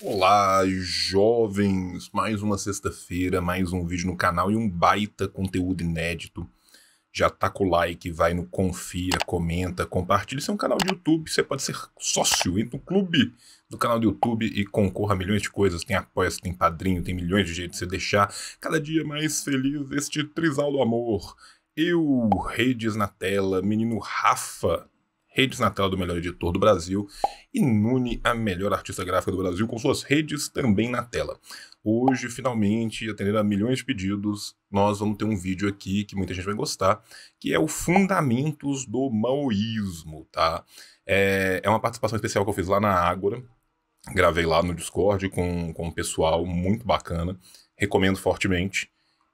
Olá, jovens! Mais uma sexta-feira, mais um vídeo no canal e um baita conteúdo inédito. Já taca tá o like, vai no confia, comenta, compartilha. Isso é um canal de YouTube, você pode ser sócio, entra no clube do canal do YouTube e concorra a milhões de coisas. Tem apoia tem padrinho, tem milhões de jeitos de você deixar cada dia mais feliz este trisal do amor. Eu, redes na tela, menino Rafa, Redes na tela do melhor editor do Brasil e Nune, a melhor artista gráfica do Brasil, com suas redes também na tela. Hoje, finalmente, atendendo a milhões de pedidos, nós vamos ter um vídeo aqui que muita gente vai gostar, que é o Fundamentos do Maoísmo, tá? É, é uma participação especial que eu fiz lá na Ágora, gravei lá no Discord com, com um pessoal muito bacana, recomendo fortemente.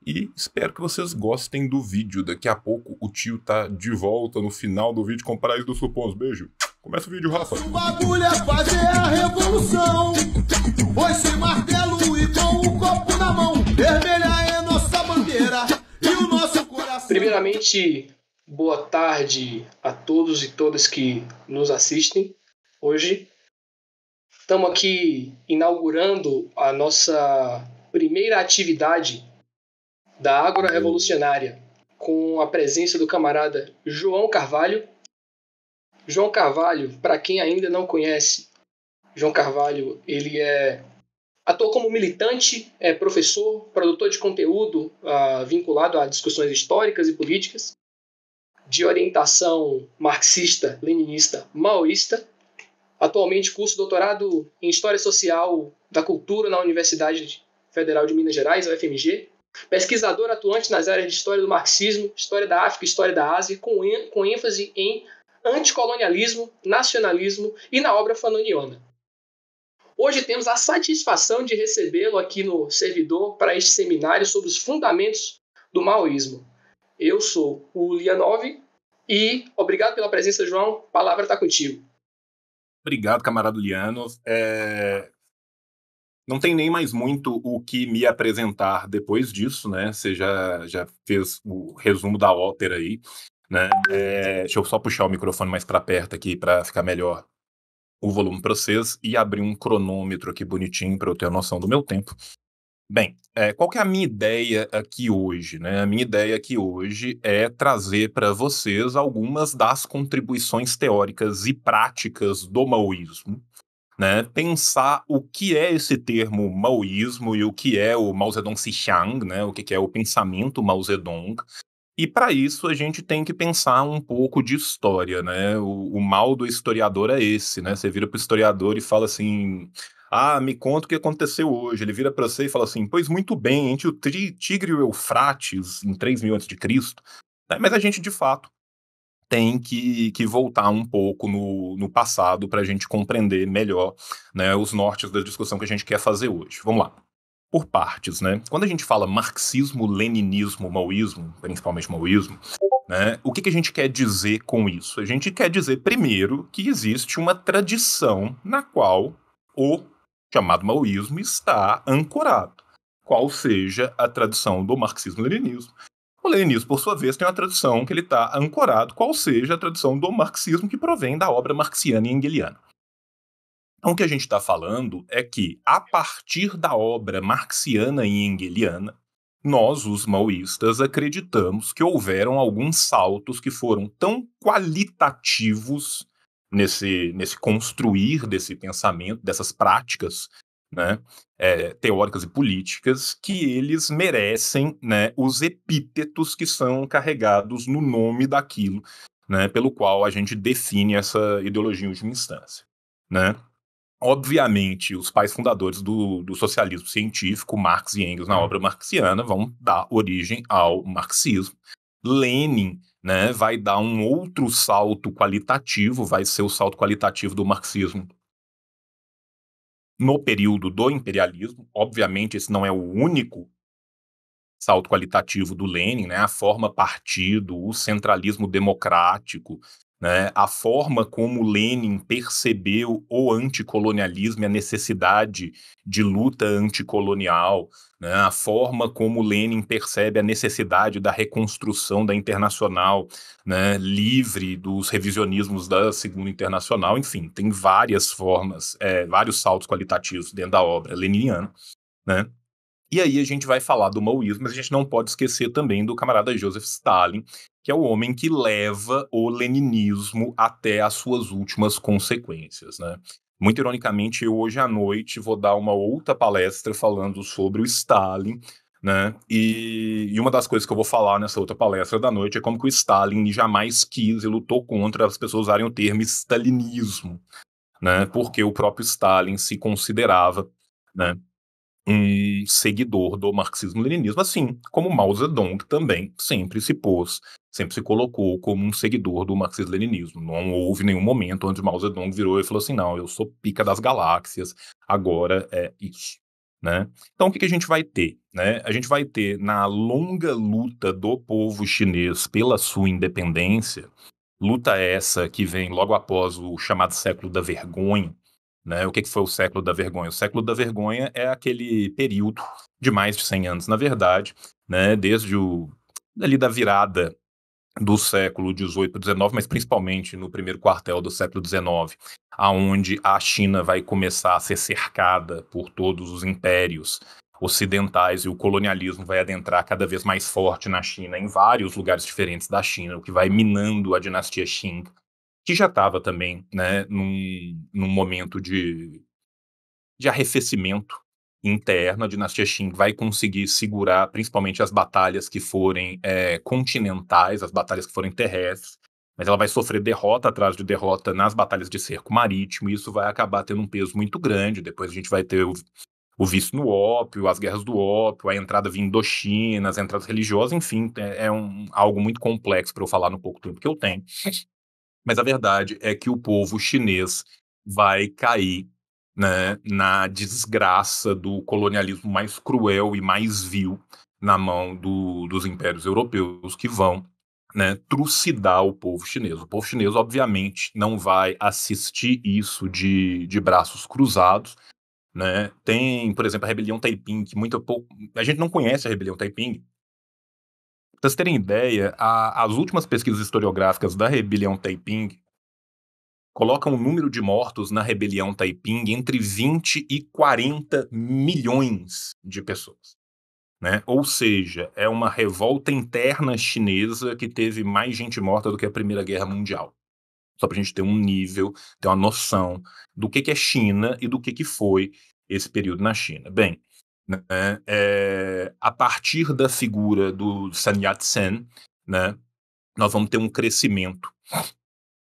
E espero que vocês gostem do vídeo. Daqui a pouco o tio tá de volta no final do vídeo com o Paraíso dos Supons. Beijo. Começa o vídeo, Rafa. O bagulho é fazer a revolução. Foi sem martelo e com o copo na mão. Vermelha é nossa bandeira e o nosso coração. Primeiramente, boa tarde a todos e todas que nos assistem hoje. Estamos aqui inaugurando a nossa primeira atividade da Ágora hum. Revolucionária, com a presença do camarada João Carvalho. João Carvalho, para quem ainda não conhece, João Carvalho, ele é atua como militante, é professor, produtor de conteúdo uh, vinculado a discussões históricas e políticas, de orientação marxista, leninista, maoísta. Atualmente curso doutorado em História Social da Cultura na Universidade Federal de Minas Gerais, UFMG, Pesquisador atuante nas áreas de história do marxismo, história da África e história da Ásia, com, com ênfase em anticolonialismo, nacionalismo e na obra fanoniana. Hoje temos a satisfação de recebê-lo aqui no servidor para este seminário sobre os fundamentos do maoísmo. Eu sou o Lianov e obrigado pela presença, João. A palavra está contigo. Obrigado, camarada Lianov. É, não tem nem mais muito o que me apresentar depois disso, né? Você já, já fez o resumo da ópera aí, né? É, deixa eu só puxar o microfone mais para perto aqui para ficar melhor o volume para vocês e abrir um cronômetro aqui bonitinho para eu ter a noção do meu tempo. Bem, é, qual que é a minha ideia aqui hoje? Né? A minha ideia aqui hoje é trazer para vocês algumas das contribuições teóricas e práticas do maoísmo né, pensar o que é esse termo maoísmo e o que é o Mao Zedong Xiang, né, o que é o pensamento Mao Zedong. E para isso a gente tem que pensar um pouco de história, né? O, o mal do historiador é esse, né? Você vira para o historiador e fala assim: ah, me conta o que aconteceu hoje. Ele vira para você e fala assim: pois muito bem, entre o Tigre e o Eufrates, em 3 mil antes de Cristo. Né, mas a gente, de fato, tem que, que voltar um pouco no, no passado para a gente compreender melhor né, os nortes da discussão que a gente quer fazer hoje. Vamos lá por partes, né? Quando a gente fala marxismo, leninismo, maoísmo, principalmente maoísmo, né? O que, que, a gente quer dizer com isso? A gente quer dizer, primeiro, que existe uma tradição na qual o chamado maoísmo está ancorado, qual seja a tradição do marxismo-leninismo, o leninismo, por sua vez, tem uma tradição que ele está ancorado, qual seja a tradição do marxismo que provém da obra marxiana e engeliana. Então, o que a gente está falando é que, a partir da obra marxiana e engeliana, nós, os maoístas, acreditamos que houveram alguns saltos que foram tão qualitativos nesse, nesse construir desse pensamento, dessas práticas né, é, teóricas e políticas, que eles merecem né, os epítetos que são carregados no nome daquilo né, pelo qual a gente define essa ideologia em última instância. Né? Obviamente, os pais fundadores do, do socialismo científico, Marx e Engels, na hum. obra marxiana, vão dar origem ao marxismo. Lenin né, vai dar um outro salto qualitativo, vai ser o salto qualitativo do marxismo no período do imperialismo. Obviamente, esse não é o único salto qualitativo do Lenin, né? a forma partido, o centralismo democrático, né? A forma como Lenin percebeu o anticolonialismo e a necessidade de luta anticolonial, né? a forma como Lenin percebe a necessidade da reconstrução da internacional, né? livre dos revisionismos da Segunda Internacional, enfim, tem várias formas, é, vários saltos qualitativos dentro da obra leniniana. Né? E aí a gente vai falar do maoísmo, mas a gente não pode esquecer também do camarada Joseph Stalin, que é o homem que leva o leninismo até as suas últimas consequências, né? Muito ironicamente, eu hoje à noite vou dar uma outra palestra falando sobre o Stalin, né? E, e, uma das coisas que eu vou falar nessa outra palestra da noite é como que o Stalin jamais quis e lutou contra as pessoas usarem o termo stalinismo, né? Porque o próprio Stalin se considerava, né? um seguidor do marxismo-leninismo, assim como Mao Zedong também sempre se pôs, sempre se colocou como um seguidor do marxismo-leninismo. Não houve nenhum momento onde Mao Zedong virou e falou assim: não, eu sou pica das galáxias, agora é isso. Né? Então, o que, que a gente vai ter? Né? A gente vai ter, na longa luta do povo chinês pela sua independência, luta essa que vem logo após o chamado século da vergonha, né? O que, que foi o século da vergonha? O século da vergonha é aquele período de mais de 100 anos, na verdade, né? desde o, ali da virada do século XVIII para XIX, mas principalmente no primeiro quartel do século XIX, aonde a China vai começar a ser cercada por todos os impérios ocidentais e o colonialismo vai adentrar cada vez mais forte na China, em vários lugares diferentes da China, o que vai minando a dinastia Qing que já estava também né, num, num momento de, de arrefecimento interno, a dinastia Qing vai conseguir segurar principalmente as batalhas que forem é, continentais, as batalhas que forem terrestres, mas ela vai sofrer derrota atrás de derrota nas batalhas de cerco marítimo, e isso vai acabar tendo um peso muito grande. Depois a gente vai ter o, o vício no ópio, as guerras do ópio, a entrada vinda as entradas religiosas, enfim, é, é um, algo muito complexo para eu falar no pouco tempo que eu tenho. Mas a verdade é que o povo chinês vai cair né, na desgraça do colonialismo mais cruel e mais vil na mão do, dos impérios europeus que vão né, trucidar o povo chinês. O povo chinês, obviamente, não vai assistir isso de, de braços cruzados. Né? Tem, por exemplo, a rebelião Taiping, que muito pouco. A gente não conhece a rebelião Taiping, para vocês terem ideia, a, as últimas pesquisas historiográficas da rebelião Taiping colocam o número de mortos na rebelião Taiping entre 20 e 40 milhões de pessoas. Né? Ou seja, é uma revolta interna chinesa que teve mais gente morta do que a Primeira Guerra Mundial. Só para a gente ter um nível, ter uma noção do que, que é China e do que, que foi esse período na China. Bem, né, é, a partir da figura do Sun Yat-sen, né, nós vamos ter um crescimento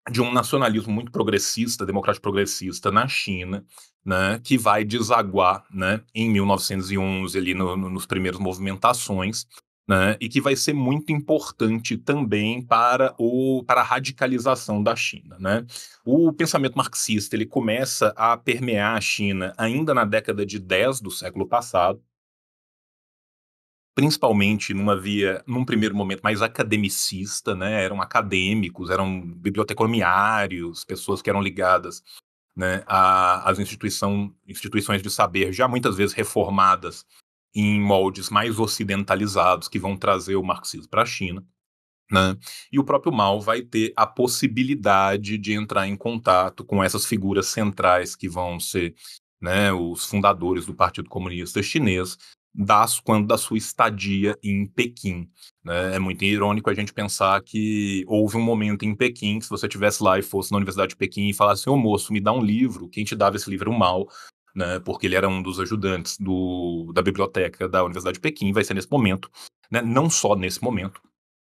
de um nacionalismo muito progressista, democrático progressista na China, né, que vai desaguar né, em 1911 ali no, no, nos primeiros movimentações, né, e que vai ser muito importante também para, o, para a radicalização da China. Né? O pensamento marxista ele começa a permear a China ainda na década de 10 do século passado, principalmente numa via, num primeiro momento, mais academicista, né? eram acadêmicos, eram biblioteconomiários, pessoas que eram ligadas né, às instituição, instituições de saber, já muitas vezes reformadas em moldes mais ocidentalizados que vão trazer o marxismo para a China. Né? E o próprio Mao vai ter a possibilidade de entrar em contato com essas figuras centrais que vão ser né, os fundadores do Partido Comunista Chinês, das quando da sua estadia em Pequim. Né? É muito irônico a gente pensar que houve um momento em Pequim que se você estivesse lá e fosse na Universidade de Pequim e falasse, ô moço, me dá um livro, quem te dava esse livro o Mao, né, porque ele era um dos ajudantes do, da biblioteca da Universidade de Pequim, vai ser nesse momento, né, não só nesse momento,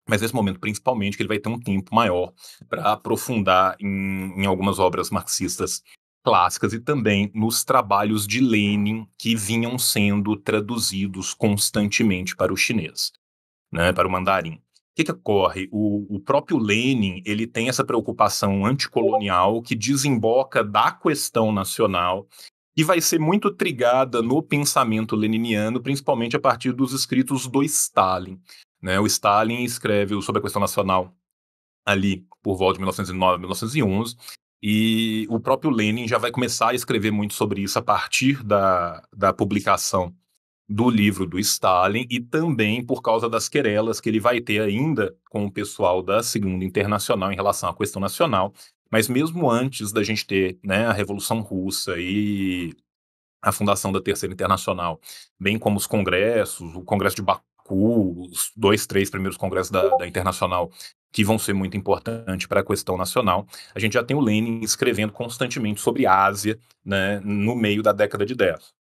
mas nesse momento principalmente que ele vai ter um tempo maior para aprofundar em, em algumas obras marxistas clássicas e também nos trabalhos de Lenin que vinham sendo traduzidos constantemente para o chinês, né, para o mandarim. O que, que ocorre? O, o, próprio Lenin ele tem essa preocupação anticolonial que desemboca da questão nacional e vai ser muito trigada no pensamento leniniano, principalmente a partir dos escritos do Stalin. Né? O Stalin escreve sobre a questão nacional ali por volta de 1909, 1911, e o próprio Lenin já vai começar a escrever muito sobre isso a partir da, da publicação do livro do Stalin e também por causa das querelas que ele vai ter ainda com o pessoal da Segunda Internacional em relação à questão nacional, mas mesmo antes da gente ter né, a Revolução Russa e a fundação da Terceira Internacional, bem como os congressos, o Congresso de Baku, os dois, três primeiros congressos da, da Internacional, que vão ser muito importantes para a questão nacional. A gente já tem o Lenin escrevendo constantemente sobre a Ásia né, no meio da década de 10.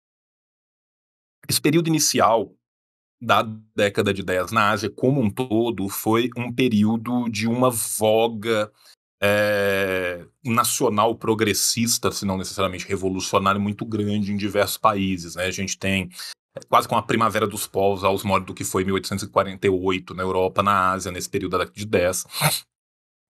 Esse período inicial da década de 10 na Ásia como um todo foi um período de uma voga é, nacional progressista, se não necessariamente revolucionário, muito grande em diversos países. Né? A gente tem é, quase com a primavera dos povos aos molhos do que foi 1848 na Europa, na Ásia, nesse período da década de 10,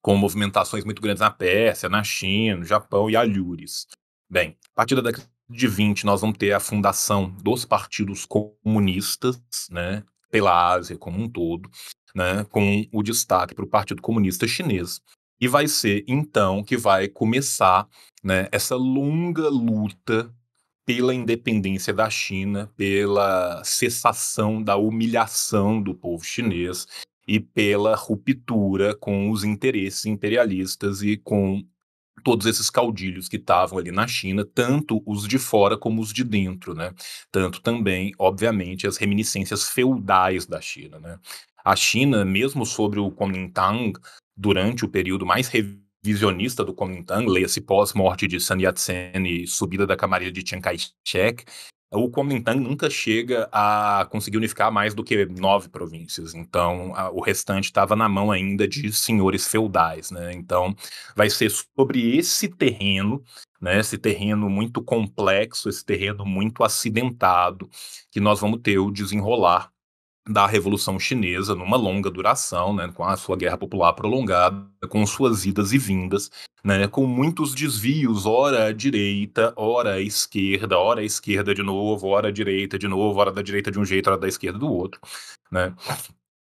com movimentações muito grandes na Pérsia, na China, no Japão e alhures. Bem, a partir da década de 20 nós vamos ter a fundação dos partidos comunistas, né, pela Ásia como um todo, né, com o destaque para o Partido Comunista Chinês, e vai ser então que vai começar né, essa longa luta pela independência da China, pela cessação da humilhação do povo chinês e pela ruptura com os interesses imperialistas e com todos esses caudilhos que estavam ali na China, tanto os de fora como os de dentro, né? Tanto também, obviamente, as reminiscências feudais da China, né? A China, mesmo sobre o Kuomintang, durante o período mais revisionista do Kuomintang, leia-se pós-morte de Sun Yat-sen e subida da camaria de Chiang Kai-shek, o Kuomintang nunca chega a conseguir unificar mais do que nove províncias. Então, a, o restante estava na mão ainda de senhores feudais. Né? Então, vai ser sobre esse terreno, né, esse terreno muito complexo, esse terreno muito acidentado, que nós vamos ter o desenrolar da Revolução Chinesa, numa longa duração, né, com a sua guerra popular prolongada, com suas idas e vindas, né, com muitos desvios, ora à direita, ora à esquerda, ora à esquerda de novo, ora à direita de novo, ora da direita de um jeito, ora da esquerda do outro. Né.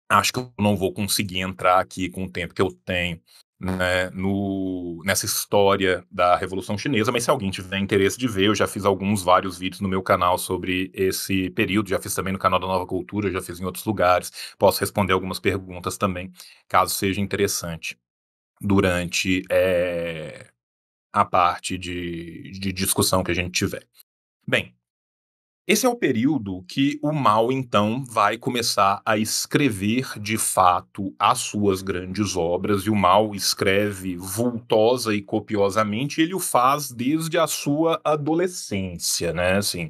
Acho que eu não vou conseguir entrar aqui com o tempo que eu tenho né, no, nessa história da Revolução Chinesa, mas se alguém tiver interesse de ver, eu já fiz alguns, vários vídeos no meu canal sobre esse período, já fiz também no canal da Nova Cultura, já fiz em outros lugares, posso responder algumas perguntas também, caso seja interessante, durante é, a parte de, de discussão que a gente tiver. Bem, esse é o período que o mal então vai começar a escrever de fato as suas grandes obras, e o mal escreve vultosa e copiosamente, e ele o faz desde a sua adolescência, né? Assim,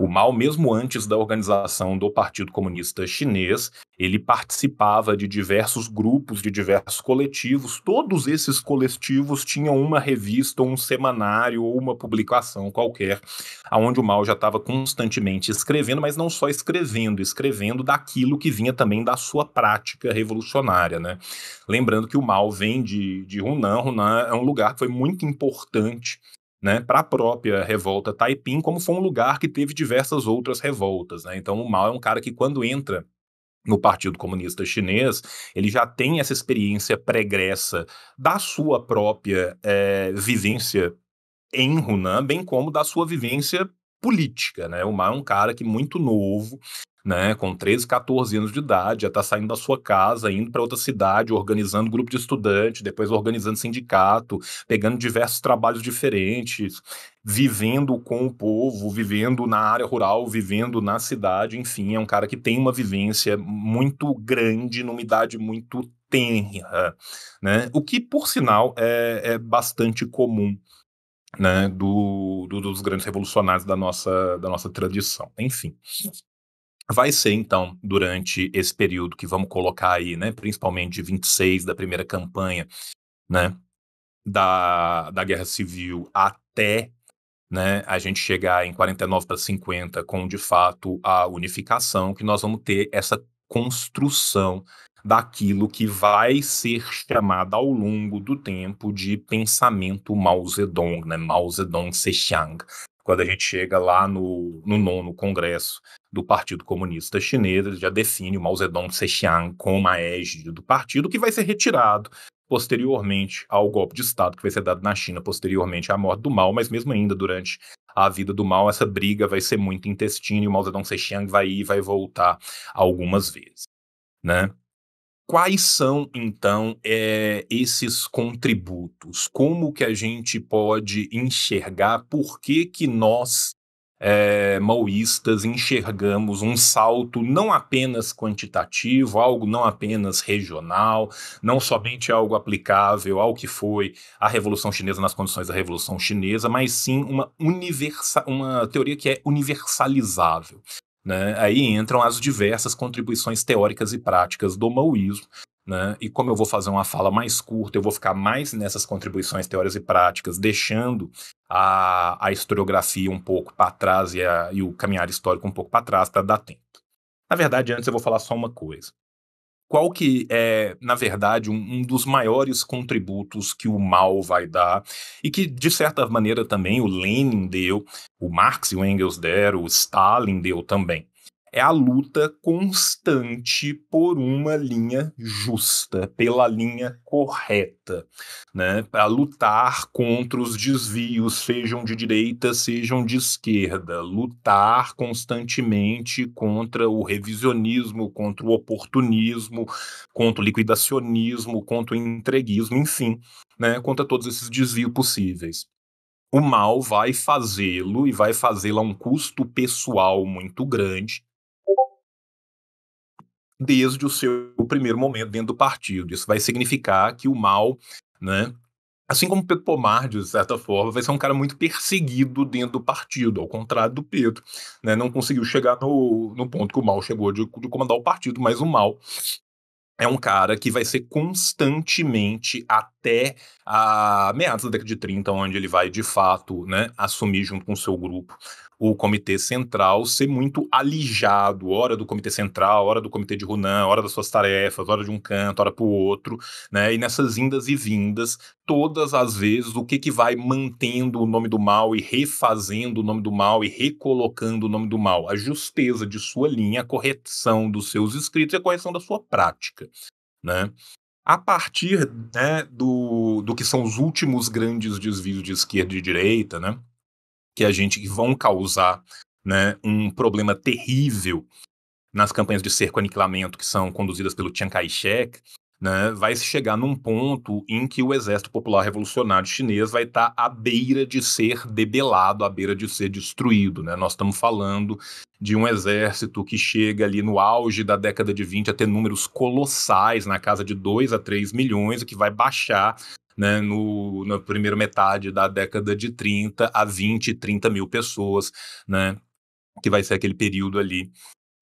o Mao, mesmo antes da organização do Partido Comunista Chinês, ele participava de diversos grupos, de diversos coletivos. Todos esses coletivos tinham uma revista, um semanário ou uma publicação qualquer, aonde o Mao já estava constantemente escrevendo, mas não só escrevendo, escrevendo daquilo que vinha também da sua prática revolucionária, né? Lembrando que o Mao vem de, de Hunan. Hunan é um lugar que foi muito importante né, para a própria revolta Taiping, como foi um lugar que teve diversas outras revoltas. Né? Então, o Mao é um cara que, quando entra no Partido Comunista Chinês, ele já tem essa experiência pregressa da sua própria é, vivência em Hunan, bem como da sua vivência política, né? O Mao é um cara que muito novo, né, com 13, 14 anos de idade, já está saindo da sua casa, indo para outra cidade, organizando grupo de estudante, depois organizando sindicato, pegando diversos trabalhos diferentes, vivendo com o povo, vivendo na área rural, vivendo na cidade, enfim, é um cara que tem uma vivência muito grande, numa idade muito tenra, né? O que, por sinal, é, é bastante comum. Né, do, do, dos grandes revolucionários da nossa, da nossa tradição. Enfim vai ser, então, durante esse período que vamos colocar aí, né, principalmente de 26 da primeira campanha, né, da, da Guerra Civil até né, a gente chegar em 49 para 50 com, de fato, a unificação, que nós vamos ter essa construção daquilo que vai ser chamado ao longo do tempo de pensamento Mao Zedong, né, Mao Zedong Xiang. Quando a gente chega lá no, no nono congresso do Partido Comunista Chinês, ele já define o Mao Zedong Sexiang como a égide do partido, que vai ser retirado posteriormente ao golpe de Estado que vai ser dado na China, posteriormente à morte do Mao, mas mesmo ainda durante a vida do Mao, essa briga vai ser muito intestina e o Mao Zedong Sexiang vai ir e vai voltar algumas vezes, né? Quais são, então, é, esses contributos? Como que a gente pode enxergar por que, que nós, é, maoístas, enxergamos um salto não apenas quantitativo, algo não apenas regional, não somente algo aplicável ao que foi a Revolução Chinesa nas condições da Revolução Chinesa, mas sim uma, universa uma teoria que é universalizável. Né? Aí entram as diversas contribuições teóricas e práticas do maoísmo, né? E como eu vou fazer uma fala mais curta, eu vou ficar mais nessas contribuições teóricas e práticas, deixando a, a historiografia um pouco para trás e, a, e, o caminhar histórico um pouco para trás para dar tempo. Na verdade, antes eu vou falar só uma coisa qual que é, na verdade, um, um, dos maiores contributos que o mal vai dar e que, de certa maneira, também o Lenin deu, o Marx e o Engels deram, o Stalin deu também é a luta constante por uma linha justa, pela linha correta, né? Para lutar contra os desvios, sejam de direita, sejam de esquerda, lutar constantemente contra o revisionismo, contra o oportunismo, contra o liquidacionismo, contra o entreguismo, enfim, né? Contra todos esses desvios possíveis o mal vai fazê-lo e vai fazê-lo a um custo pessoal muito grande, desde o seu primeiro momento dentro do partido. Isso vai significar que o mal, né, assim como Pedro Pomar, de certa forma, vai ser um cara muito perseguido dentro do partido, ao contrário do Pedro. Né? Não conseguiu chegar no, no ponto que o Mal chegou de, de comandar o partido, mas o Mal é um cara que vai ser constantemente até a meados da década de 30, onde ele vai de fato né, assumir junto com o seu grupo o Comitê Central ser muito alijado, hora do Comitê Central, hora do Comitê de Runan, hora das suas tarefas, hora de um canto, hora para o outro, né? E nessas indas e vindas, todas as vezes, o que, que vai mantendo o nome do mal e refazendo o nome do mal e recolocando o nome do mal? A justeza de sua linha, a correção dos seus escritos e a correção da sua prática, né? a partir né, do, do que são os últimos grandes desvios de esquerda e direita, né, que a gente vão causar né, um problema terrível nas campanhas de cerco aniquilamento que são conduzidas pelo Chiang Kai-shek, né, vai se chegar num ponto em que o Exército Popular Revolucionário Chinês vai estar tá à beira de ser debelado, à beira de ser destruído. Né? Nós estamos falando de um exército que chega ali no auge da década de 20 a ter números colossais, na casa de 2 a 3 milhões, e que vai baixar né, no, na primeira metade da década de 30 a 20, 30 mil pessoas, né, que vai ser aquele período ali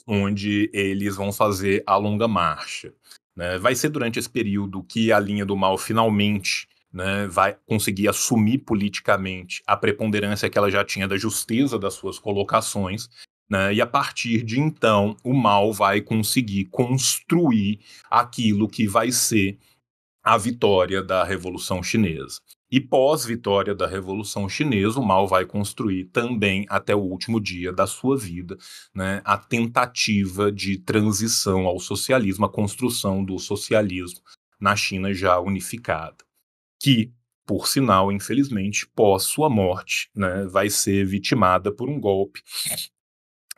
onde eles vão fazer a longa marcha. Né? Vai ser durante esse período que a linha do mal finalmente né, vai conseguir assumir politicamente a preponderância que ela já tinha da justeza das suas colocações. Né, e a partir de então, o mal vai conseguir construir aquilo que vai ser a vitória da Revolução Chinesa. E pós-vitória da Revolução Chinesa, o Mao vai construir também até o último dia da sua vida né, a tentativa de transição ao socialismo, a construção do socialismo na China já unificada, que, por sinal, infelizmente, pós sua morte, né, vai ser vitimada por um golpe.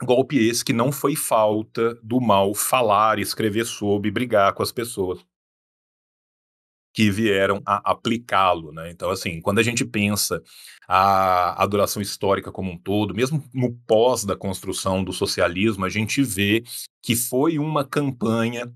Golpe esse que não foi falta do Mao falar, escrever sobre, brigar com as pessoas que vieram a aplicá-lo. Né? Então, assim, quando a gente pensa a adoração histórica como um todo, mesmo no pós da construção do socialismo, a gente vê que foi uma campanha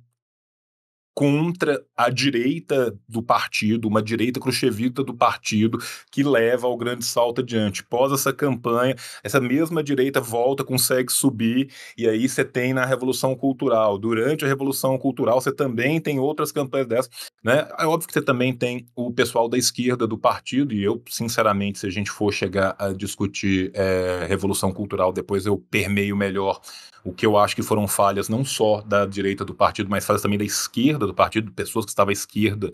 contra a direita do partido, uma direita cruchevita do partido que leva ao grande salto adiante. Pós essa campanha, essa mesma direita volta, consegue subir, e aí você tem na Revolução Cultural. Durante a Revolução Cultural, você também tem outras campanhas dessas. Né? É óbvio que você também tem o pessoal da esquerda do partido, e eu, sinceramente, se a gente for chegar a discutir é, Revolução Cultural, depois eu permeio melhor o que eu acho que foram falhas não só da direita do partido, mas falhas também da esquerda do partido, pessoas que estavam à esquerda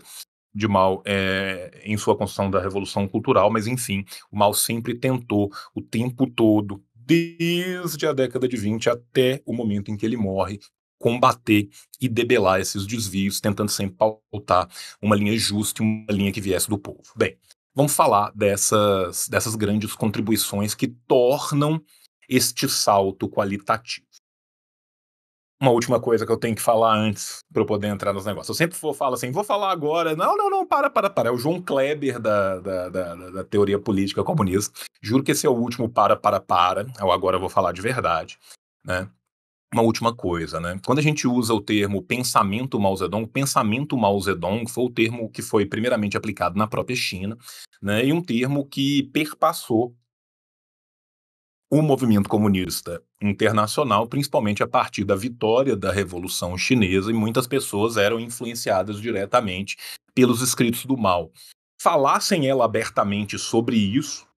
de Mal é, em sua construção da Revolução Cultural, mas enfim, o Mal sempre tentou o tempo todo, desde a década de 20 até o momento em que ele morre, combater e debelar esses desvios, tentando sempre pautar uma linha justa e uma linha que viesse do povo. Bem, vamos falar dessas, dessas grandes contribuições que tornam este salto qualitativo uma última coisa que eu tenho que falar antes para eu poder entrar nos negócios. Eu sempre vou falar assim, vou falar agora. Não, não, não, para, para, para. É o João Kleber da, da, da, da teoria política comunista. Juro que esse é o último para, para, para. Eu agora vou falar de verdade, né? Uma última coisa, né? Quando a gente usa o termo pensamento Mao Zedong, pensamento Mao Zedong foi o termo que foi primeiramente aplicado na própria China, né? E um termo que perpassou o movimento comunista internacional, principalmente a partir da vitória da Revolução Chinesa, e muitas pessoas eram influenciadas diretamente pelos escritos do mal. Falassem ela abertamente sobre isso,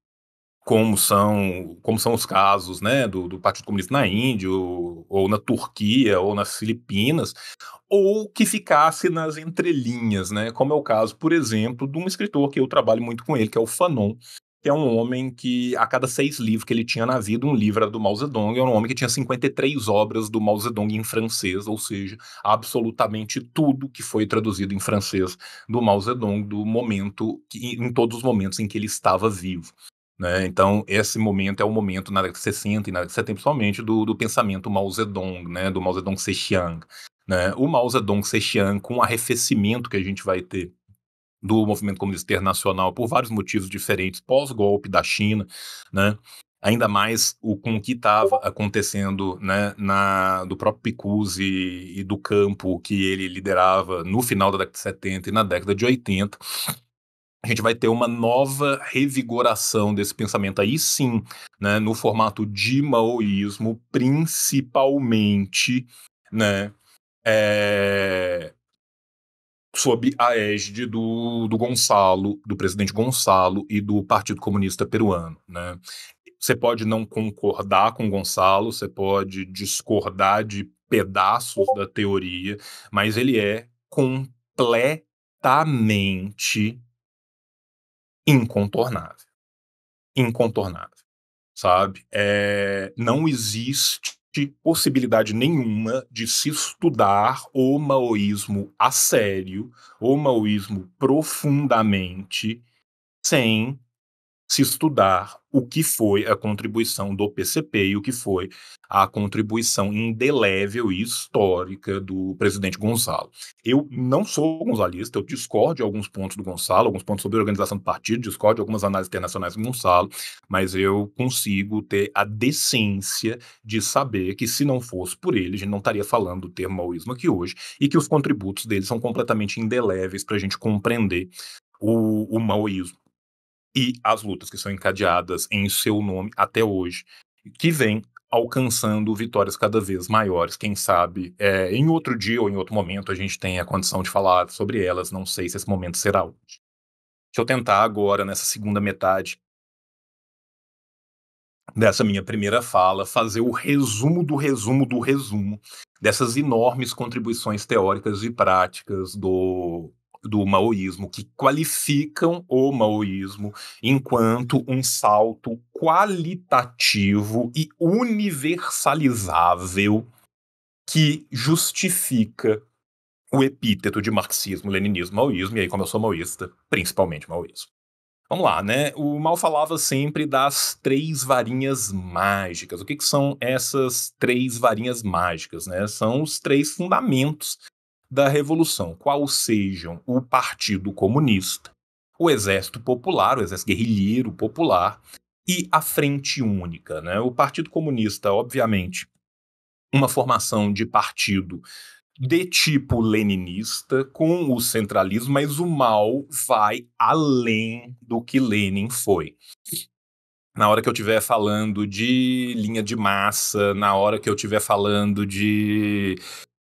como são, como são os casos né, do, do Partido Comunista na Índia, ou, ou, na Turquia, ou nas Filipinas, ou que ficasse nas entrelinhas, né, como é o caso, por exemplo, de um escritor que eu trabalho muito com ele, que é o Fanon, que é um homem que, a cada seis livros que ele tinha na vida, um livro era do Mao Zedong, era um homem que tinha 53 obras do Mao Zedong em francês, ou seja, absolutamente tudo que foi traduzido em francês do Mao Zedong do momento, que, em todos os momentos em que ele estava vivo. Né? Então, esse momento é o momento na década de 60 e na década de 70, principalmente, do, do pensamento Mao Zedong, né? do Mao Zedong Sexiang. Né? O Mao Zedong Sexiang, com o arrefecimento que a gente vai ter do movimento comunista internacional por vários motivos diferentes, pós-golpe da China, né? ainda mais o, com o que estava acontecendo né, na, do próprio Picuzzi e, e do campo que ele liderava no final da década de 70 e na década de 80. A gente vai ter uma nova revigoração desse pensamento aí sim, né, no formato de maoísmo, principalmente, né, é, sob a égide do, do Gonçalo, do presidente Gonçalo e do Partido Comunista Peruano. Né? Você pode não concordar com Gonçalo, você pode discordar de pedaços da teoria, mas ele é completamente incontornável. Incontornável, sabe? É, não existe existe possibilidade nenhuma de se estudar o maoísmo a sério, o maoísmo profundamente, sem se estudar o que foi a contribuição do PCP e o que foi a contribuição indelével e histórica do presidente Gonçalo. Eu não sou gonzalista, eu discordo de alguns pontos do Gonçalo, alguns pontos sobre a organização do partido, discordo de algumas análises internacionais do Gonçalo, mas eu consigo ter a decência de saber que se não fosse por ele, a gente não estaria falando do termo maoísmo aqui hoje e que os contributos dele são completamente indeléveis para a gente compreender o, o maoísmo e as lutas que são encadeadas em seu nome até hoje, que vem alcançando vitórias cada vez maiores. Quem sabe é, em outro dia ou em outro momento a gente tem a condição de falar sobre elas. Não sei se esse momento será hoje. Deixa eu tentar agora, nessa segunda metade dessa minha primeira fala, fazer o resumo do resumo do resumo dessas enormes contribuições teóricas e práticas do do maoísmo, que qualificam o maoísmo enquanto um salto qualitativo e universalizável que justifica o epíteto de marxismo, leninismo, maoísmo, e aí, como eu sou maoísta, principalmente maoísmo. Vamos lá, né? O Mal falava sempre das três varinhas mágicas. O que, que são essas três varinhas mágicas, né? São os três fundamentos da Revolução, qual sejam o Partido Comunista, o Exército Popular, o Exército Guerrilheiro Popular e a Frente Única. Né? O Partido Comunista, obviamente, uma formação de partido de tipo leninista com o centralismo, mas o mal vai além do que Lenin foi. Na hora que eu estiver falando de linha de massa, na hora que eu estiver falando de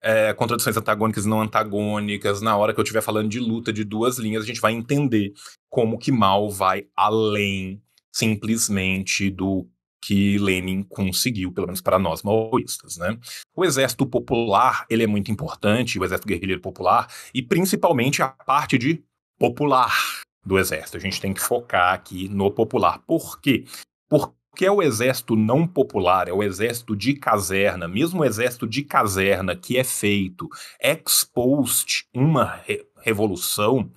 é, contradições antagônicas e não antagônicas, na hora que eu estiver falando de luta de duas linhas, a gente vai entender como que mal vai além simplesmente do que Lenin conseguiu, pelo menos para nós maoístas, né? O exército popular, ele é muito importante, o exército guerrilheiro popular, e principalmente a parte de popular do exército. A gente tem que focar aqui no popular. Por quê? Por que é o exército não popular, é o exército de caserna, mesmo o exército de caserna que é feito ex post uma re revolução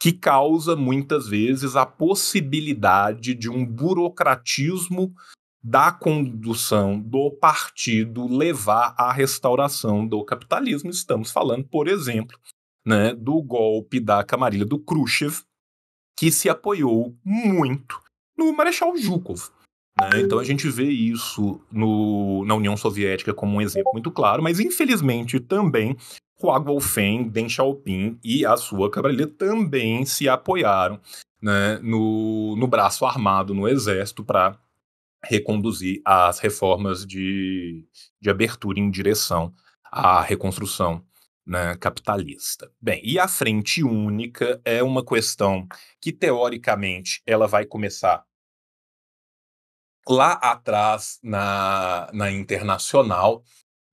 que causa muitas vezes a possibilidade de um burocratismo da condução do partido levar à restauração do capitalismo. Estamos falando, por exemplo, né, do golpe da camarilha do Khrushchev, que se apoiou muito no Marechal Zhukov. Né? Então a gente vê isso no, na União Soviética como um exemplo muito claro, mas infelizmente também Huang Feng, Deng Xiaoping e a sua cabalha também se apoiaram né, no, no braço armado no exército para reconduzir as reformas de, de abertura em direção à reconstrução né, capitalista. Bem, e a frente única é uma questão que teoricamente ela vai começar lá atrás na, na Internacional,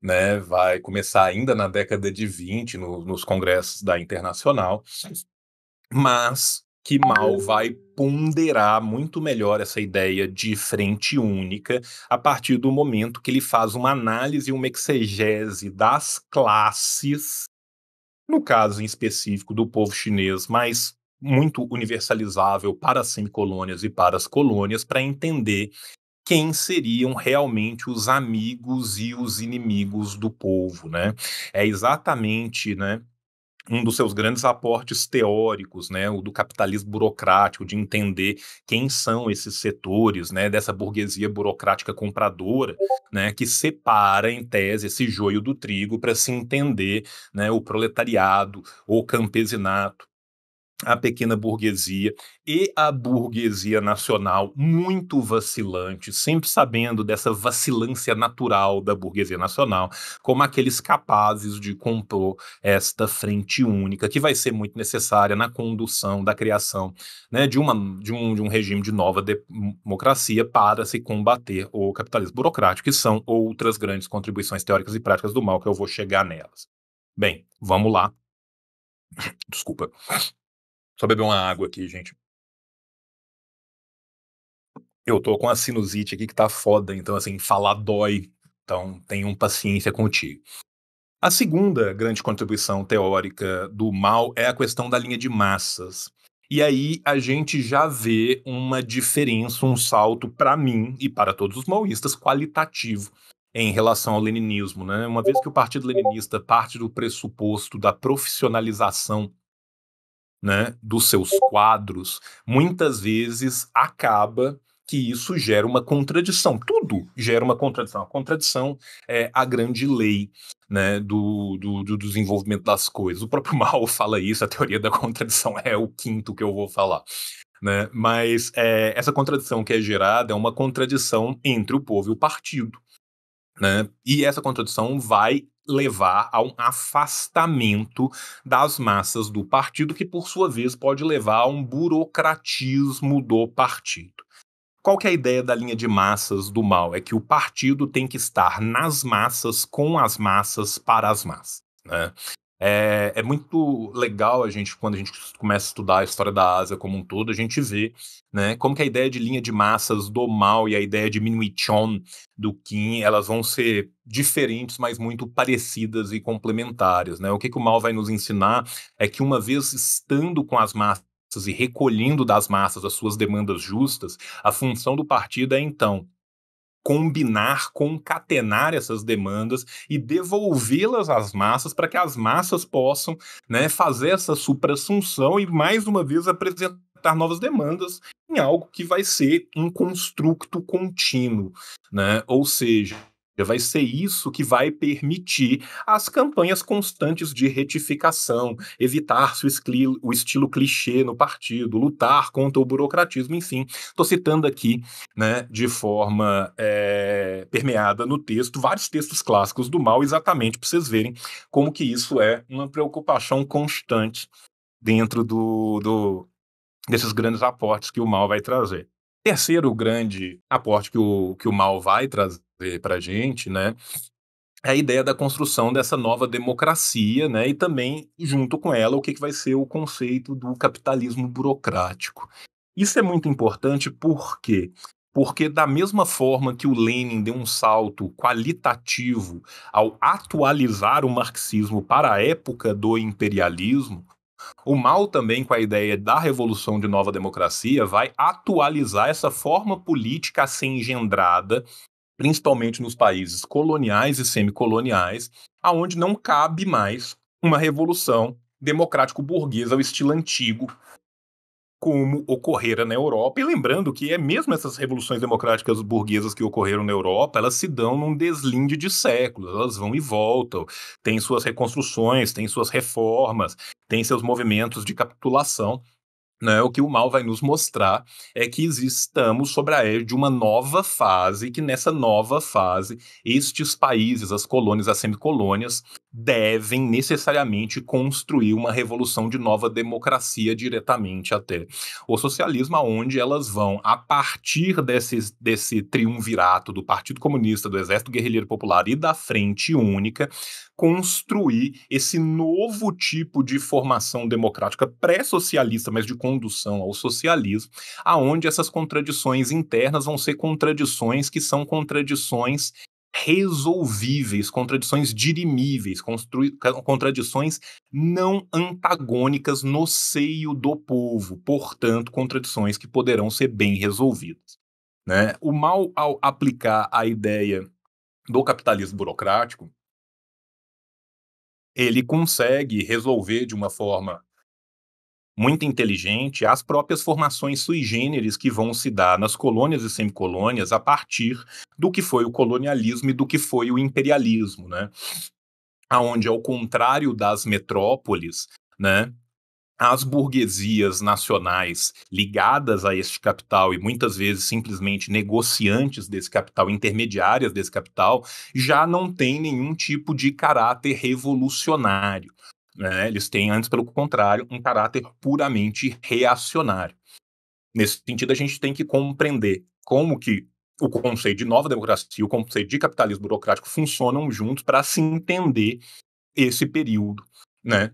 né, vai começar ainda na década de 20, no, nos congressos da Internacional, mas que Mal vai ponderar muito melhor essa ideia de frente única a partir do momento que ele faz uma análise, uma exegese das classes, no caso em específico do povo chinês, mas muito universalizável para as semicolônias e para as colônias, para entender quem seriam realmente os amigos e os inimigos do povo, né? É exatamente, né? um dos seus grandes aportes teóricos, né, o do capitalismo burocrático, de entender quem são esses setores, né, dessa burguesia burocrática compradora, né, que separa em tese esse joio do trigo para se entender, né, o proletariado ou campesinato, a pequena burguesia e a burguesia nacional muito vacilante, sempre sabendo dessa vacilância natural da burguesia nacional, como aqueles capazes de compor esta frente única, que vai ser muito necessária na condução da criação né, de, uma, de, um, de um regime de nova hum, democracia para se combater o capitalismo burocrático, que são outras grandes contribuições teóricas e práticas do mal que eu vou chegar nelas. Bem, vamos lá. Desculpa. Só beber uma água aqui, gente. Eu tô com a sinusite aqui que tá foda, então assim, falar dói. Então tenham paciência contigo. A segunda grande contribuição teórica do mal é a questão da linha de massas. E aí a gente já vê uma diferença, um salto para mim e para todos os maoístas qualitativo em relação ao leninismo, né? Uma vez que o Partido Leninista parte do pressuposto da profissionalização né, dos seus quadros, muitas vezes acaba que isso gera uma contradição. Tudo gera uma contradição. A contradição é a grande lei né, do, do, do, desenvolvimento das coisas. O próprio mal fala isso, a teoria da contradição é o quinto que eu vou falar. Né? Mas é, essa contradição que é gerada é uma contradição entre o povo e o partido. Né? E essa contradição vai levar a um afastamento das massas do partido, que por sua vez pode levar a um burocratismo do partido. Qual que é a ideia da linha de massas do mal? É que o partido tem que estar nas massas, com as massas, para as massas. Né? É, é, muito legal a gente, quando a gente começa a estudar a história da Ásia como um todo, a gente vê né, como que a ideia de linha de massas do mal e a ideia de Minwichon do Qin, elas vão ser diferentes, mas muito parecidas e complementares. Né? O que, que o mal vai nos ensinar é que uma vez estando com as massas e recolhendo das massas as suas demandas justas, a função do partido é então combinar, concatenar essas demandas e devolvê-las às massas para que as massas possam né, fazer essa supra-assunção e, mais uma vez, apresentar novas demandas em algo que vai ser um construto contínuo. Né? Ou seja, Vai ser isso que vai permitir as campanhas constantes de retificação, evitar o, estilo clichê no partido, lutar contra o burocratismo, enfim. Estou citando aqui, né, de forma é, permeada no texto, vários textos clássicos do mal, exatamente para vocês verem como que isso é uma preocupação constante dentro do, do desses grandes aportes que o mal vai trazer. Terceiro grande aporte que o, que o mal vai trazer para a gente, né? É a ideia da construção dessa nova democracia, né? E também, junto com ela, o que, que vai ser o conceito do capitalismo burocrático. Isso é muito importante por quê? Porque, da mesma forma que o Lenin deu um salto qualitativo ao atualizar o marxismo para a época do imperialismo, o mal também com a ideia da revolução de nova democracia vai atualizar essa forma política a ser engendrada principalmente nos países coloniais e semicoloniais, aonde não cabe mais uma revolução democrático-burguesa ao estilo antigo, como ocorrera na Europa. E lembrando que é mesmo essas revoluções democráticas burguesas que ocorreram na Europa, elas se dão num deslinde de séculos, elas vão e voltam, têm suas reconstruções, têm suas reformas, têm seus movimentos de capitulação. Né, o que o mal vai nos mostrar é que estamos sobre a era de uma nova fase, que nessa nova fase, estes países, as colônias, as semicolônias, devem necessariamente construir uma revolução de nova democracia diretamente até o socialismo, onde elas vão, a partir desse, desse triunvirato do Partido Comunista, do Exército Guerrilheiro Popular e da Frente Única, construir esse novo tipo de formação democrática pré-socialista, mas de condução ao socialismo, aonde essas contradições internas vão ser contradições que são contradições resolvíveis, contradições dirimíveis, contradições não antagônicas no seio do povo, portanto, contradições que poderão ser bem resolvidas. Né? O mal ao aplicar a ideia do capitalismo burocrático, ele consegue resolver de uma forma muito inteligente as próprias formações sui generis que vão se dar nas colônias e semicolônias a partir do que foi o colonialismo e do que foi o imperialismo, né? Aonde, ao contrário das metrópoles, né, as burguesias nacionais ligadas a este capital e muitas vezes simplesmente negociantes desse capital, intermediárias desse capital, já não têm nenhum tipo de caráter revolucionário. Né? Eles têm, antes pelo contrário, um caráter puramente reacionário. Nesse sentido, a gente tem que compreender como que o conceito de nova democracia e o conceito de capitalismo burocrático funcionam juntos para se entender esse período né,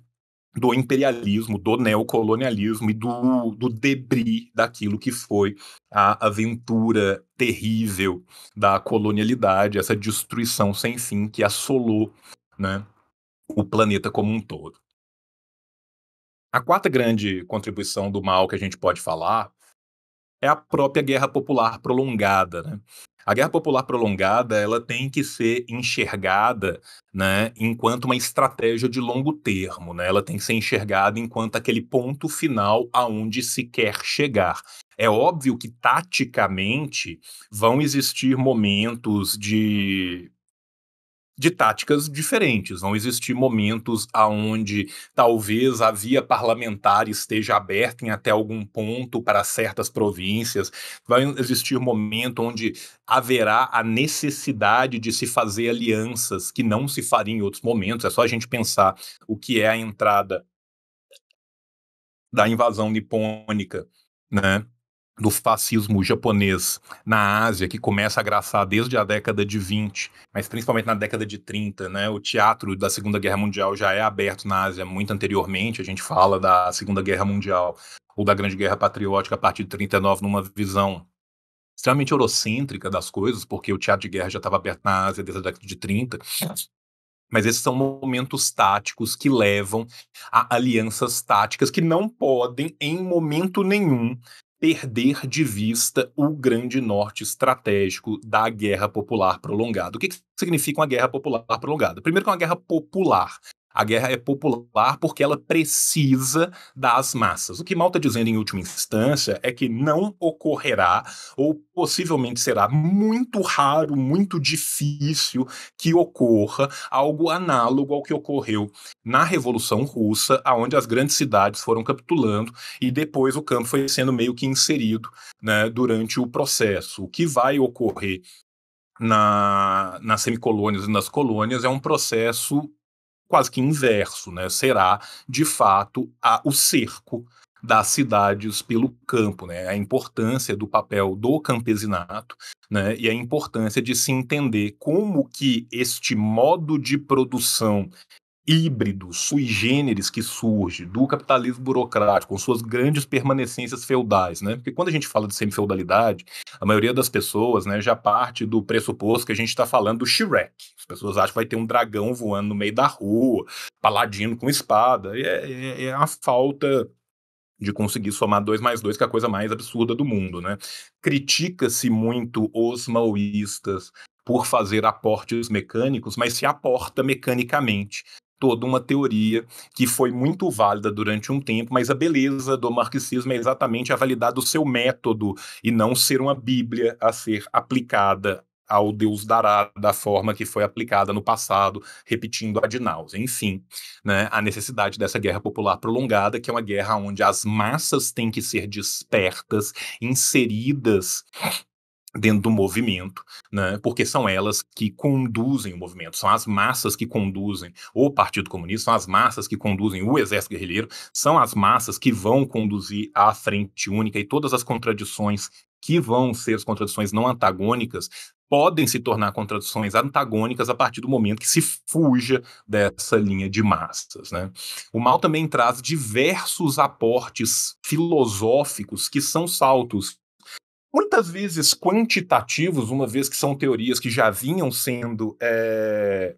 do imperialismo, do neocolonialismo e do, do debris daquilo que foi a aventura terrível da colonialidade, essa destruição sem fim que assolou né, o planeta como um todo. A quarta grande contribuição do mal que a gente pode falar é a própria guerra popular prolongada. Né? A guerra popular prolongada ela tem que ser enxergada né, enquanto uma estratégia de longo termo. Né? Ela tem que ser enxergada enquanto aquele ponto final aonde se quer chegar. É óbvio que taticamente vão existir momentos de de táticas diferentes. Vão existir momentos aonde talvez a via parlamentar esteja aberta em até algum ponto para certas províncias. Vai existir momento onde haverá a necessidade de se fazer alianças que não se faria em outros momentos. É só a gente pensar o que é a entrada da invasão nipônica, né? do fascismo japonês na Ásia, que começa a agraçar desde a década de 20, mas principalmente na década de 30, né? O teatro da Segunda Guerra Mundial já é aberto na Ásia muito anteriormente, a gente fala da Segunda Guerra Mundial ou da Grande Guerra Patriótica a partir de 39 numa visão extremamente eurocêntrica das coisas, porque o teatro de guerra já estava aberto na Ásia desde a década de 30. Mas esses são momentos táticos que levam a alianças táticas que não podem, em momento nenhum, perder de vista o grande norte estratégico da guerra popular prolongada. O que, que significa uma guerra popular prolongada? Primeiro, que é uma guerra popular. A guerra é popular porque ela precisa das massas. O que Mal está dizendo em última instância é que não ocorrerá, ou possivelmente será muito raro, muito difícil que ocorra algo análogo ao que ocorreu na Revolução Russa, onde as grandes cidades foram capitulando e depois o campo foi sendo meio que inserido né, durante o processo. O que vai ocorrer na, nas semicolônias e nas colônias é um processo quase que inverso, né? Será, de fato, a, o cerco das cidades pelo campo, né? A importância do papel do campesinato, né? E a importância de se entender como que este modo de produção híbrido, sui generis que surge do capitalismo burocrático, com suas grandes permanecências feudais, né? Porque quando a gente fala de semi- feudalidade, a maioria das pessoas, né, já parte do pressuposto que a gente está falando do Shrek, pessoas acham que vai ter um dragão voando no meio da rua, paladino com espada. É, é, é a falta de conseguir somar dois mais dois, que é a coisa mais absurda do mundo, né? Critica-se muito os maoístas por fazer aportes mecânicos, mas se aporta mecanicamente toda uma teoria que foi muito válida durante um tempo, mas a beleza do marxismo é exatamente a validade do seu método e não ser uma bíblia a ser aplicada ao Deus dará da forma que foi aplicada no passado, repetindo ad nauseam. Enfim, né, a necessidade dessa guerra popular prolongada, que é uma guerra onde as massas têm que ser despertas, inseridas dentro do movimento, né? porque são elas que conduzem o movimento, são as massas que conduzem o Partido Comunista, são as massas que conduzem o Exército Guerrilheiro, são as massas que vão conduzir a Frente Única e todas as contradições que vão ser as contradições não antagônicas podem se tornar contradições antagônicas a partir do momento que se fuja dessa linha de massas. Né? O mal também traz diversos aportes filosóficos que são saltos. Muitas vezes quantitativos, uma vez que são teorias que já vinham sendo é,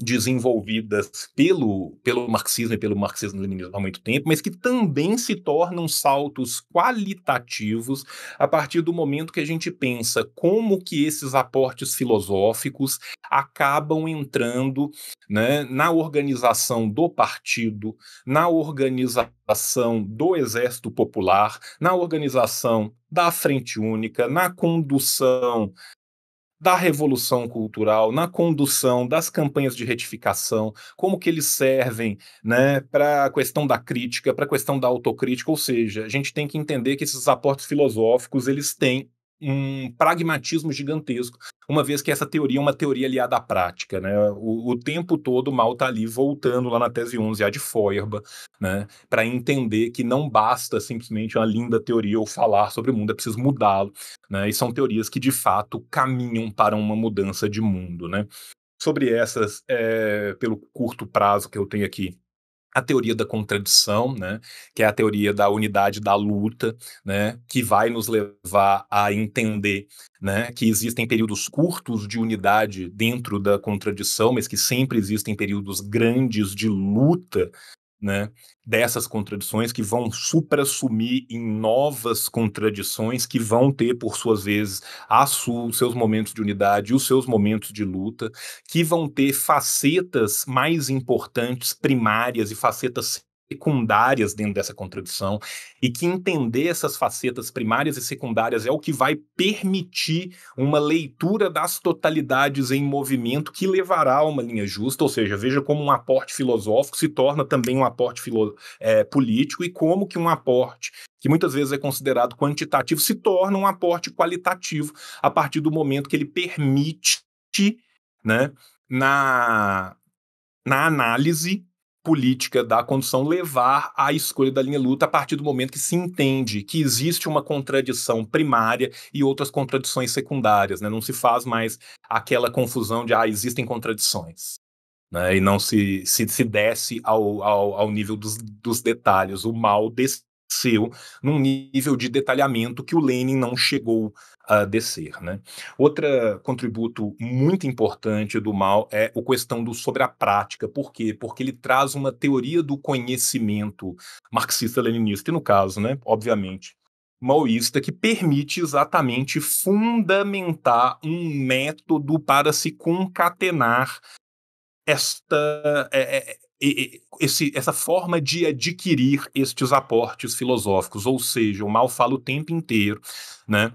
desenvolvidas pelo, pelo marxismo e pelo marxismo-leninismo há muito tempo, mas que também se tornam saltos qualitativos a partir do momento que a gente pensa como que esses aportes filosóficos acabam entrando né, na organização do partido, na organização do Exército Popular, na organização da Frente Única, na condução da revolução cultural, na condução das campanhas de retificação, como que eles servem né, para a questão da crítica, para a questão da autocrítica, ou seja, a gente tem que entender que esses aportes filosóficos eles têm um pragmatismo gigantesco, uma vez que essa teoria é uma teoria aliada à prática, né? O, o tempo todo o mal está ali voltando lá na tese 11, a de Feuerbach, né? Para entender que não basta simplesmente uma linda teoria ou falar sobre o mundo, é preciso mudá-lo, né? E são teorias que de fato caminham para uma mudança de mundo, né? Sobre essas, é, pelo curto prazo que eu tenho aqui a teoria da contradição, né, que é a teoria da unidade da luta, né, que vai nos levar a entender né, que existem períodos curtos de unidade dentro da contradição, mas que sempre existem períodos grandes de luta né, dessas contradições que vão supra em novas contradições que vão ter, por suas vezes, os seus momentos de unidade, os seus momentos de luta, que vão ter facetas mais importantes, primárias e facetas secundárias dentro dessa contradição e que entender essas facetas primárias e secundárias é o que vai permitir uma leitura das totalidades em movimento que levará a uma linha justa, ou seja, veja como um aporte filosófico se torna também um aporte filo, é, político e como que um aporte que muitas vezes é considerado quantitativo se torna um aporte qualitativo a partir do momento que ele permite, né, na na análise política da condução levar à escolha da linha luta a partir do momento que se entende que existe uma contradição primária e outras contradições secundárias, né? Não se faz mais aquela confusão de ah, existem contradições. Né? E não se, se, se desce ao, ao, ao nível dos, dos detalhes. O mal desse seu num nível de detalhamento que o Lenin não chegou a descer. Né? Outro contributo muito importante do Mal é a questão do sobre a prática. Por quê? Porque ele traz uma teoria do conhecimento marxista-leninista, e no caso, né, obviamente, maoísta, que permite exatamente fundamentar um método para se concatenar esta, é, é, esse, essa forma de adquirir estes aportes filosóficos, ou seja, o mal fala o tempo inteiro, né?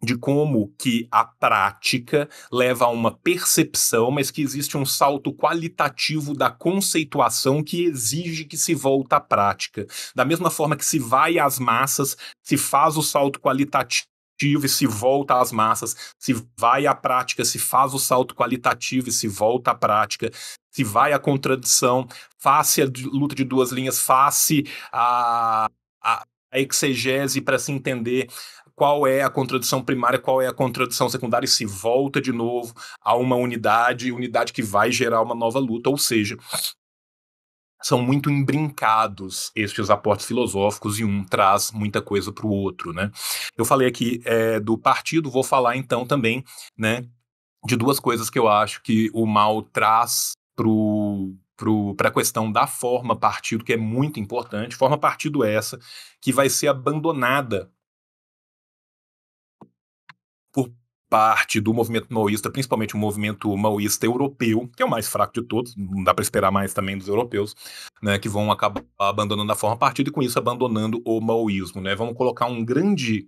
de como que a prática leva a uma percepção, mas que existe um salto qualitativo da conceituação que exige que se volta à prática. Da mesma forma que se vai às massas, se faz o salto qualitativo quantitativo e se volta às massas, se vai à prática, se faz o salto qualitativo e se volta à prática, se vai à contradição, face à luta de duas linhas, face a à exegese para se entender qual é a contradição primária, qual é a contradição secundária, e se volta de novo a uma unidade, unidade que vai gerar uma nova luta. Ou seja, são muito embrincados estes aportes filosóficos e um traz muita coisa para o outro, né? Eu falei aqui é, do partido, vou falar então também, né, de duas coisas que eu acho que o mal traz pro para a questão da forma partido, que é muito importante, forma partido é essa que vai ser abandonada por parte do movimento maoísta, principalmente o movimento maoísta europeu, que é o mais fraco de todos, não dá para esperar mais também dos europeus, né, que vão acabar abandonando a forma partido e com isso abandonando o maoísmo, né? Vamos colocar um grande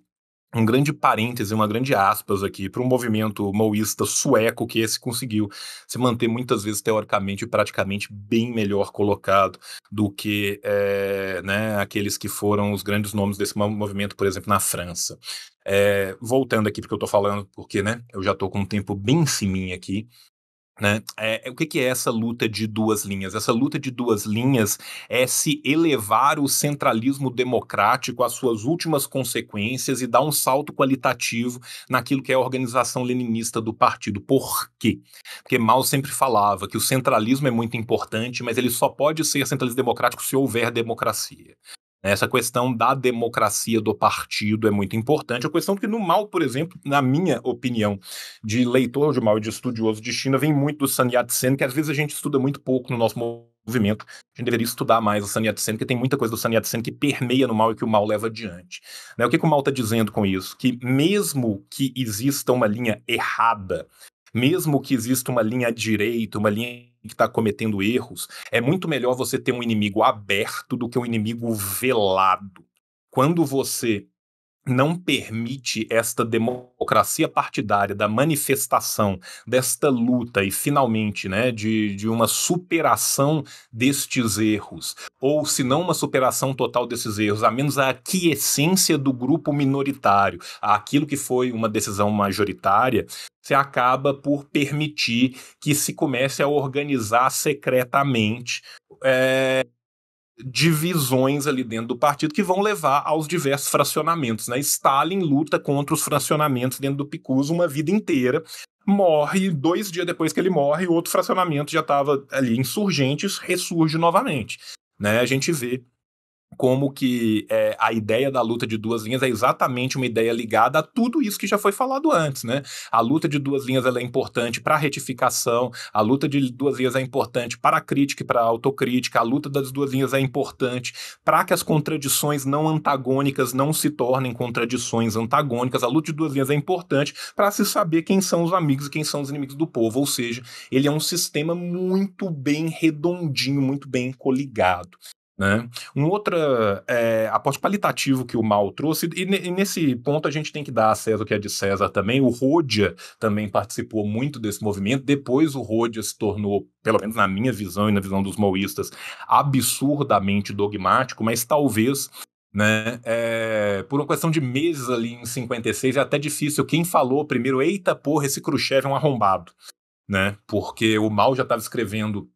um grande parêntese, uma grande aspas aqui para um movimento maoísta sueco que esse conseguiu se manter muitas vezes teoricamente e praticamente bem melhor colocado do que é, né, aqueles que foram os grandes nomes desse movimento, por exemplo, na França. É, voltando aqui porque eu estou falando, porque né, eu já estou com um tempo bem em aqui, né? É, é, o que, que, é essa luta de duas linhas? Essa luta de duas linhas é se elevar o centralismo democrático às suas últimas consequências e dar um salto qualitativo naquilo que é a organização leninista do partido. Por quê? Porque Mao sempre falava que o centralismo é muito importante, mas ele só pode ser centralismo democrático se houver democracia. Né, essa questão da democracia do partido é muito importante. É a questão que no mal, por exemplo, na minha opinião, de leitor de mal e de estudioso de China, vem muito do Sun Yat-sen, que às vezes a gente estuda muito pouco no nosso movimento. A gente deveria estudar mais o Sun Yat-sen, porque tem muita coisa do Sun Yat-sen que permeia no mal e que o mal leva adiante. Né? O que, que o mal está dizendo com isso? Que mesmo que exista uma linha errada mesmo que exista uma linha direita, uma linha que está cometendo erros, é muito melhor você ter um inimigo aberto do que um inimigo velado. Quando você não permite esta democracia partidária da manifestação desta luta e finalmente né, de, de uma superação destes erros, ou se não uma superação total desses erros, a menos a aquiescência do grupo minoritário, aquilo que foi uma decisão majoritária, você acaba por permitir que se comece a organizar secretamente é, divisões ali dentro do partido que vão levar aos diversos fracionamentos. Né? Stalin luta contra os fracionamentos dentro do Picus uma vida inteira. Morre, dois dias depois que ele morre, outro fracionamento já estava ali insurgentes, ressurge novamente. Né? A gente vê como que é, a ideia da luta de duas linhas é exatamente uma ideia ligada a tudo isso que já foi falado antes, né? A luta de duas linhas é importante para a retificação, a luta de duas linhas é importante para a crítica e para a autocrítica, a luta das duas linhas é importante para que as contradições não antagônicas não se tornem contradições antagônicas, a luta de duas linhas é importante para se saber quem são os amigos e quem são os inimigos do povo, ou seja, ele é um sistema muito bem redondinho, muito bem coligado. Né? Um outro é, aporte qualitativo que o Mal trouxe, e, e, nesse ponto a gente tem que dar a César o que é de César também, o Rodia também participou muito desse movimento, depois o Rodia se tornou, pelo menos na minha visão e na visão dos maoístas, absurdamente dogmático, mas talvez né? É, por uma questão de meses ali em 56 é até difícil quem falou primeiro, eita porra, esse Khrushchev é um arrombado, né? Porque o Mal já estava escrevendo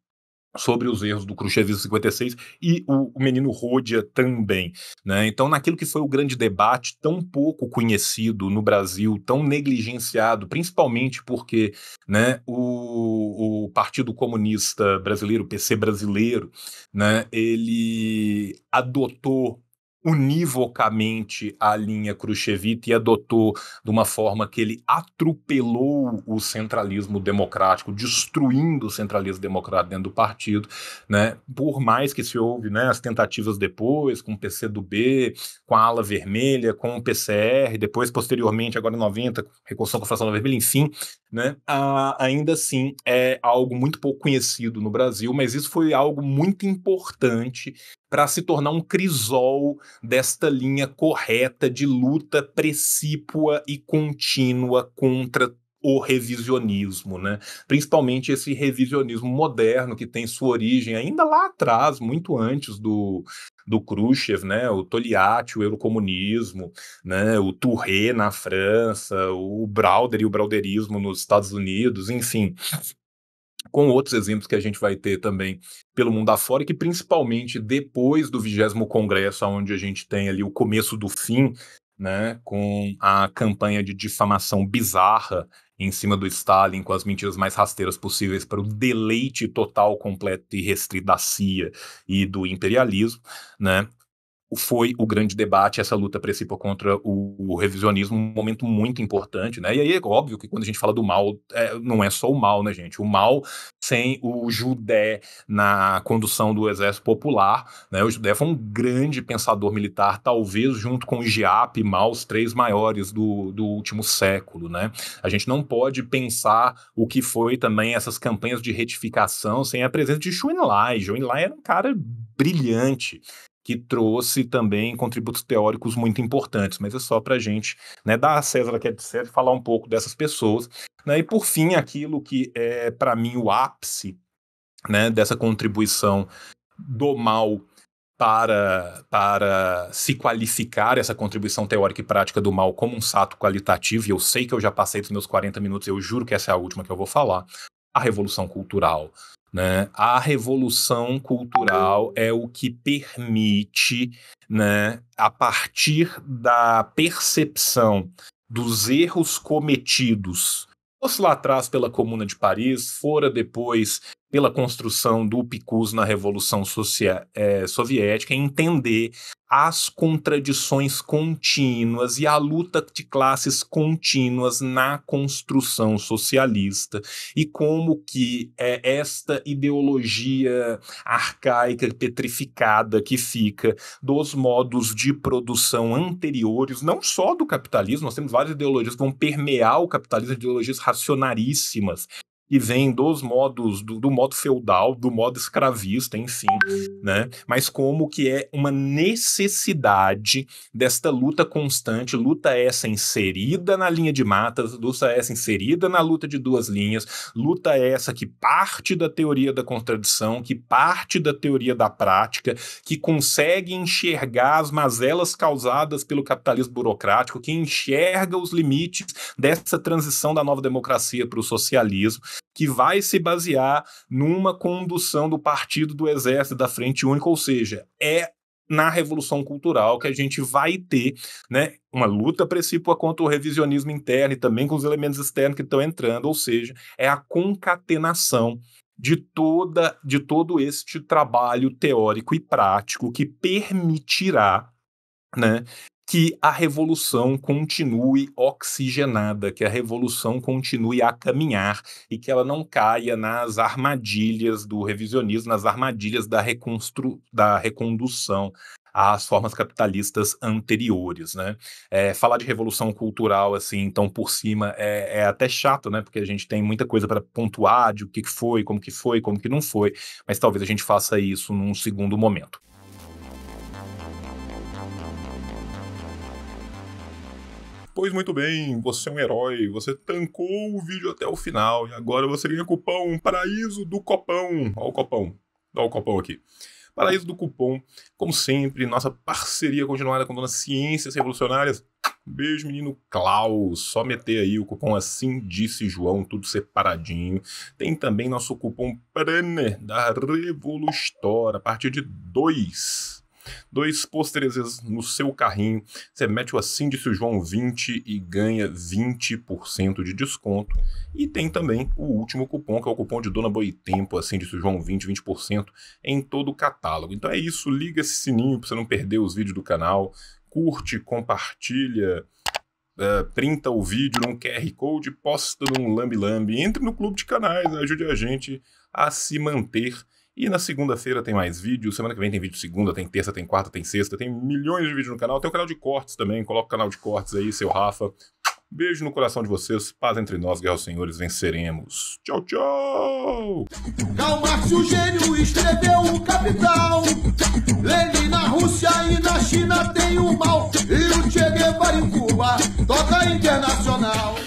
sobre os erros do em 56 e o, o menino Rodia também. Né? Então, naquilo que foi o grande debate, tão pouco conhecido no Brasil, tão negligenciado, principalmente porque né, o, o, Partido Comunista Brasileiro, o PC brasileiro, né, ele adotou univocamente a linha Khrushchevita e adotou de uma forma que ele atropelou o centralismo democrático, destruindo o centralismo democrático dentro do partido, né? Por mais que se houve, né, as tentativas depois com o PCdoB, com a ala vermelha, com o PCR, depois posteriormente agora em 90, reconstrução com a fração vermelha, enfim, né? Ah, ainda assim é algo muito pouco conhecido no Brasil, mas isso foi algo muito importante para se tornar um crisol desta linha correta de luta precípua e contínua contra o revisionismo, né? Principalmente esse revisionismo moderno que tem sua origem ainda lá atrás, muito antes do do Khrushchev, né, o Togliatti, o eurocomunismo, né, o Touré na França, o Browder e o browderismo nos Estados Unidos, enfim, com outros exemplos que a gente vai ter também pelo mundo afora, e que principalmente depois do vigésimo congresso, onde a gente tem ali o começo do fim né, com a campanha de difamação bizarra em cima do Stalin, com as mentiras mais rasteiras possíveis para o deleite total, completo e restrito da CIA e do imperialismo, né? foi o grande debate, essa luta principal contra o, revisionismo, um momento muito importante, né? E aí é óbvio que quando a gente fala do mal, é, não é só o mal, né, gente? O mal sem o Judé na condução do Exército Popular, né? O Judé foi um grande pensador militar, talvez junto com o Giap, Mao, os três maiores do, do último século, né? A gente não pode pensar o que foi também essas campanhas de retificação sem a presença de Schoenlein. Schoenlein era um cara brilhante, que trouxe também contributos teóricos muito importantes, mas é só para a gente né, dar a César que é de César falar um pouco dessas pessoas. Né, e por fim, aquilo que é para mim o ápice né, dessa contribuição do mal para, para se qualificar essa contribuição teórica e prática do mal como um sato qualitativo, e eu sei que eu já passei dos meus 40 minutos, eu juro que essa é a última que eu vou falar, a revolução cultural. Né? A revolução cultural é o que permite, né, a partir da percepção dos erros cometidos, fosse lá atrás pela Comuna de Paris, fora depois pela construção do PICUS na Revolução Socia é, Soviética, entender as contradições contínuas e a luta de classes contínuas na construção socialista e como que é esta ideologia arcaica petrificada que fica dos modos de produção anteriores, não só do capitalismo, nós temos várias ideologias que vão permear o capitalismo, ideologias racionaríssimas que vem dos modos do, do, modo feudal, do modo escravista, enfim, né? Mas como que é uma necessidade desta luta constante, luta essa inserida na linha de matas, luta essa inserida na luta de duas linhas, luta essa que parte da teoria da contradição, que parte da teoria da prática, que consegue enxergar as mazelas causadas pelo capitalismo burocrático, que enxerga os limites dessa transição da nova democracia para o socialismo que vai se basear numa condução do partido do exército da frente única, ou seja, é na revolução cultural que a gente vai ter, né, uma luta principal contra o revisionismo interno e também com os elementos externos que estão entrando, ou seja, é a concatenação de toda de todo este trabalho teórico e prático que permitirá né, que a revolução continue oxigenada, que a revolução continue a caminhar e que ela não caia nas armadilhas do revisionismo, nas armadilhas da, reconstru da recondução às formas capitalistas anteriores, né? É, falar de revolução cultural assim, então por cima é, é até chato, né? Porque a gente tem muita coisa para pontuar de o que foi, como que foi, como que não foi, mas talvez a gente faça isso num segundo momento. Pois muito bem, você é um herói, você tancou o vídeo até o final e agora você ganha cupom Paraíso do Copão. Olha o copão, olha o copão aqui. Paraíso do Cupom, como sempre, nossa parceria continuada com Dona Ciências Revolucionárias. Beijo, menino Klaus. Só meter aí o cupom assim disse João, tudo separadinho. Tem também nosso cupom PRANER da revolustora a partir de 2 Dois pôsteres no seu carrinho. Você mete o assim seu João 20 e ganha 20% de desconto. E tem também o último cupom, que é o cupom de Dona Boitempo, seu João 20, 20% em todo o catálogo. Então é isso, liga esse sininho para você não perder os vídeos do canal. Curte, compartilha. Uh, printa o vídeo num QR Code, posta num lambi-lambi, entre no clube de canais, ajude a gente a se manter e na segunda-feira tem mais vídeo, semana que vem tem vídeo segunda, tem terça, tem quarta, tem sexta, tem milhões de vídeos no canal. Tem o canal de cortes também, coloca o canal de cortes aí, seu Rafa. Beijo no coração de vocês, paz entre nós, guerra senhores, venceremos. Tchau, tchau! Karl Marx, o gênio, escreveu o capital. Lenin na Rússia e na China tem o mal. E o Che Guevara em Cuba toca internacional.